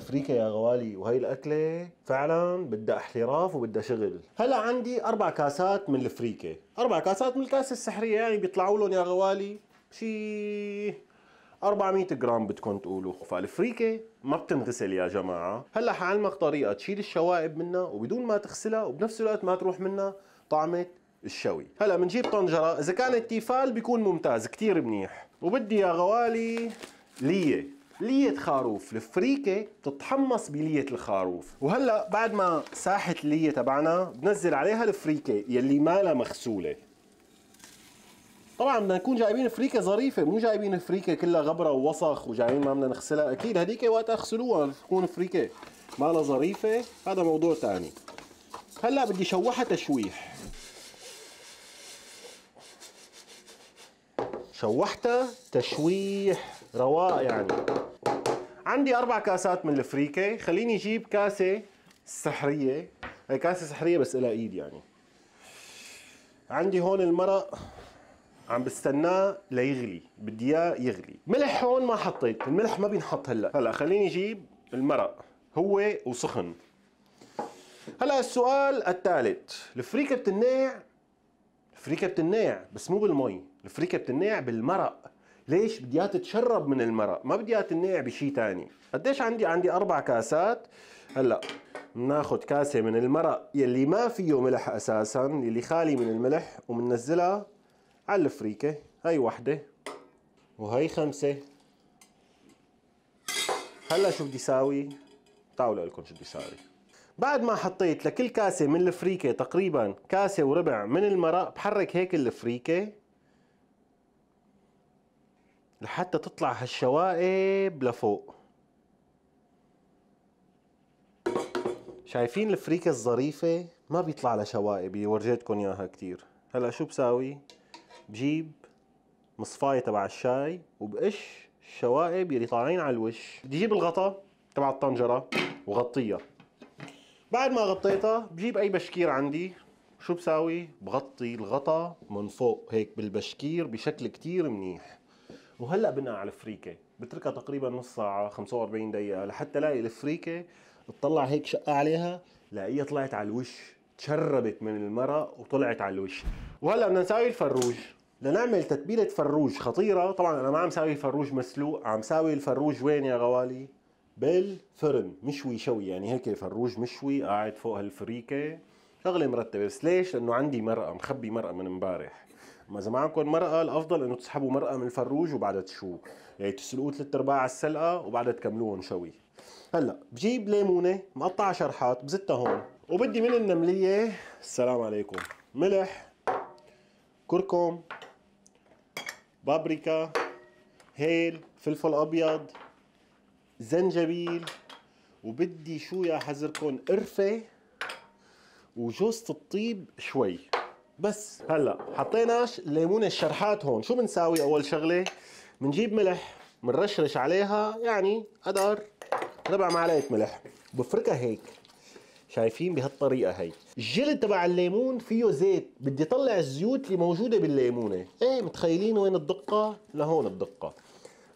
تفريكة يا غوالي وهي الاكله فعلا بدها احتراف وبدها شغل هلا عندي اربع كاسات من الفريكه اربع كاسات من الكاسه السحريه يعني بيطلعوا لهم يا غوالي شي 400 جرام بدكم تقولوا فالفريكه ما بتنغسل يا جماعه هلا حعلمك طريقه تشيل الشوائب منها وبدون ما تغسلها وبنفس الوقت ما تروح منها طعمه الشوي هلا بنجيب طنجره اذا كانت تيفال بيكون ممتاز كثير منيح وبدي يا غوالي ليه لية خروف الفريكة بتتحمص بلية الخروف وهلا بعد ما ساحت اللية تبعنا بنزل عليها الفريكة يلي مالها مغسولة طبعا بدنا نكون جايبين فريكه ظريفه مو جايبين فريكه كلها غبره ووسخ وجايبين ما بدنا نغسلها اكيد هذيك وقت اغسلوها تكون فريكه مالها ظريفه هذا موضوع ثاني هلا بدي شوحها تشويح شوحتها تشويح رواق يعني عندي اربع كاسات من الفريكه خليني اجيب كاسه سحريه هي كاسه سحريه بس لها ايد يعني عندي هون المرق عم بستناه ليغلي بدي اياه يغلي ملح هون ما حطيت الملح ما بينحط هلا هلا خليني اجيب المرق هو وسخن هلا السؤال الثالث الفريكه بتنيع الفريكه بتنيع بس مو بالمي الفريكه بتنيع بالمرق ليش بدي اياها تتشرب من المرق ما بدي اياها تنقع بشيء ثاني قديش عندي عندي اربع كاسات هلا بناخذ كاسه من المرق يلي ما فيه ملح اساسا يلي خالي من الملح وبننزلها على الفريكه هاي وحده وهي خمسه هلا شو بدي ساوي تعالوا لكم شو بدي ساوي بعد ما حطيت لكل كاسه من الفريكه تقريبا كاسه وربع من المرق بحرك هيك الفريكه لحتى تطلع هالشوائب لفوق شايفين الفريكة الظريفة ما بيطلع لها شوائب ورجيتكم اياها كتير هلا شو بساوي بجيب مصفاية تبع الشاي وبقش الشوائب يلي طالعين على الوش بدي جيب الغطا تبع الطنجرة وغطيها بعد ما غطيتها بجيب اي بشكير عندي شو بساوي بغطي الغطا من فوق هيك بالبشكير بشكل كتير منيح وهلا بناء على الفريكه بتركها تقريبا نص ساعه 45 دقيقه لحتى لاقي الفريكه تطلع هيك شقه عليها لاقيها طلعت على الوش تشربت من المرق وطلعت على الوش وهلا بدنا نساوي الفروج لنعمل تتبيله فروج خطيره طبعا انا ما عم ساوي فروج مسلوق عم ساوي الفروج وين يا غوالي بالفرن مشوي شوي يعني هيك فروج مشوي قاعد فوق هالفريكه شغله مرتبه بس ليش لانه عندي مرقه مخبي مرقه من امبارح ما اذا معكم مرقه الافضل انه تسحبوا مرقه من الفروج وبعدها تشوه يعني تسلقوه ثلاث ارباع على السلقه وبعدها تكملوهم شوي هلا بجيب ليمونه مقطعه شرحات بزتها هون وبدي من النمليه السلام عليكم ملح كركم بابريكا هيل فلفل ابيض زنجبيل وبدي شو يا حذركم قرفه وجوزة الطيب شوي بس هلا حطينا الليمونه الشرحات هون شو بنساوي اول شغله بنجيب ملح بنرشرش عليها يعني قدر ربع معلقه ملح بفركها هيك شايفين بهالطريقه هي الجلد تبع الليمون فيه زيت بدي طلع الزيوت اللي موجوده بالليمونه ايه متخيلين وين الدقه لهون الدقه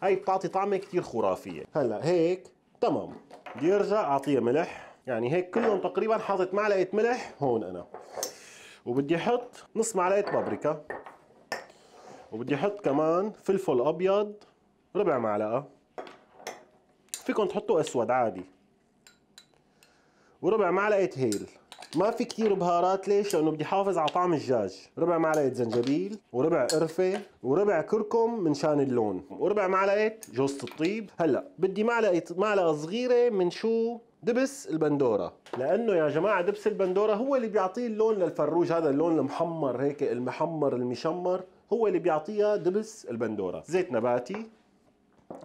هاي بتعطي طعمه كثير خرافيه هلا هيك تمام بدي ارجع اعطيها ملح يعني هيك كلهم تقريبا حاطط معلقه ملح هون انا وبدي احط نص معلقه بابريكا وبدي احط كمان فلفل ابيض ربع معلقه فيكم تحطوا اسود عادي وربع معلقه هيل ما في كثير بهارات ليش؟ لأنه بدي احافظ على طعم الدجاج، ربع معلقة زنجبيل وربع قرفة وربع كركم من شان اللون وربع معلقة جوز الطيب، هلا بدي معلقة معلقة صغيرة من شو دبس البندوره لانه يا جماعه دبس البندوره هو اللي بيعطيه اللون للفروج هذا اللون المحمر هيك المحمر المشمر هو اللي بيعطيها دبس البندوره زيت نباتي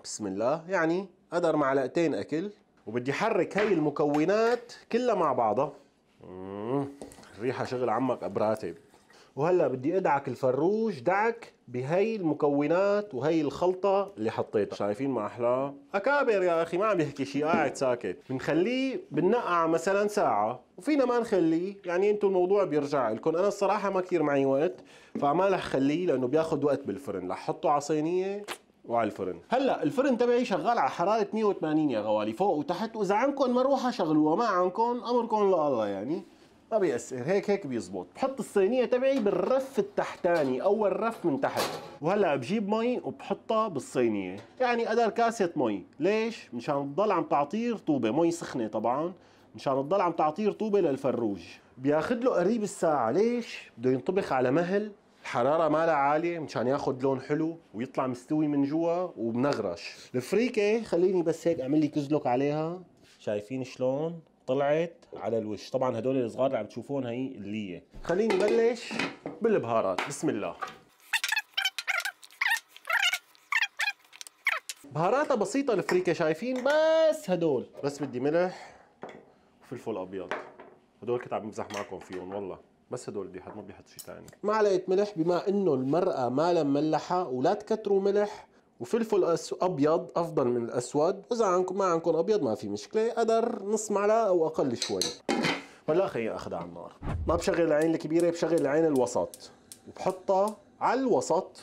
بسم الله يعني قدر معلقتين اكل وبدي احرك هاي المكونات كلها مع بعضها الريحه شغل عمك ابراتب وهلا بدي ادعك الفروج دعك بهي المكونات وهي الخلطة اللي حطيتها شايفين ما احلى أكابر يا أخي ما عم يحكي شيء قاعد ساكت بنخليه بنقع مثلا ساعة وفينا ما نخليه يعني انتم الموضوع بيرجع لكم أنا الصراحة ما كثير معي وقت فما رح خليه لأنه بياخذ وقت بالفرن رح حطه على صينية وعلى الفرن هلا الفرن تبعي شغال على حراره 180 يا غوالي فوق وتحت واذا عندكم مروحه شغلوها ما عندكم امركم لله يعني ما بيأثر هيك هيك بيزبط بحط الصينيه تبعي بالرف التحتاني اول رف من تحت وهلا بجيب مي وبحطها بالصينيه يعني قدر كاسه مي ليش مشان تضل عم تعطي رطوبه مي سخنه طبعا مشان تضل عم تعطي رطوبه للفروج بياخذ له قريب الساعه ليش بده ينطبخ على مهل الحراره مالها عاليه مشان ياخذ لون حلو ويطلع مستوي من جوا وبنغرش الفريكه خليني بس هيك اعمل لي كزلك عليها شايفين شلون طلعت على الوش طبعا هدول الصغار اللي عم تشوفون هي هي خليني بلش بالبهارات بسم الله بهاراتها بسيطة الفريكة شايفين بس هدول بس بدي ملح وفلفل ابيض هدول كنت عم بمزح معكم فيهم والله بس هدول بدي ما بدي حط شيء ثاني معلقة ملح بما انه المرأة ما ملحة ولا تكتروا ملح وفلفل ابيض افضل من الاسود واذا عندكم ما عندكم ابيض ما في مشكله قدر نص معلقه او اقل شوي ولا خي اخذها على النار ما بشغل العين الكبيره بشغل العين الوسط وبحطها على الوسط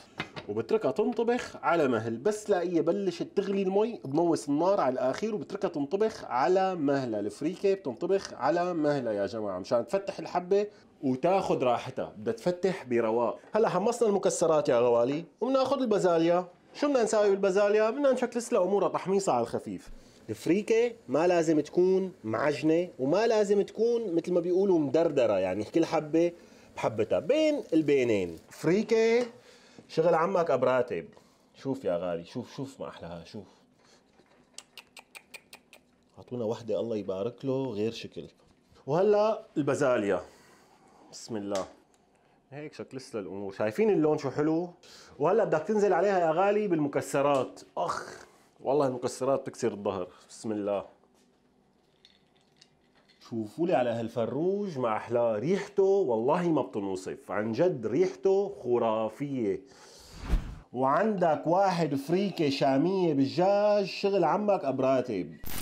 وبتركها تنطبخ على مهل بس لاقيها بلشت تغلي المي بموس النار على الاخير وبتركها تنطبخ على مهلها الفريكه بتنطبخ على مهلها يا جماعه مشان تفتح الحبه وتاخذ راحتها بدها تفتح برواق هلا حمصنا المكسرات يا غوالي وبناخذ البازاليا شو بدنا نساوي بالبازاليا؟ بدنا نشكلس لها امورها تحميصها على الخفيف الفريكه ما لازم تكون معجنه وما لازم تكون مثل ما بيقولوا مدردره يعني كل حبه بحبتها بين البينين فريكه شغل عمك ابراتب شوف يا غالي شوف شوف ما احلاها شوف اعطونا وحده الله يبارك له غير شكل وهلا البازاليا بسم الله هيك شكل لسه الامور شايفين اللون شو حلو وهلا بدك تنزل عليها يا غالي بالمكسرات اخ والله المكسرات بتكسر الظهر بسم الله شوفوا لي على هالفروج مع احلى ريحته والله ما بتنوصف عن جد ريحته خرافيه وعندك واحد فريكه شاميه بالجاج شغل عمك ابراتب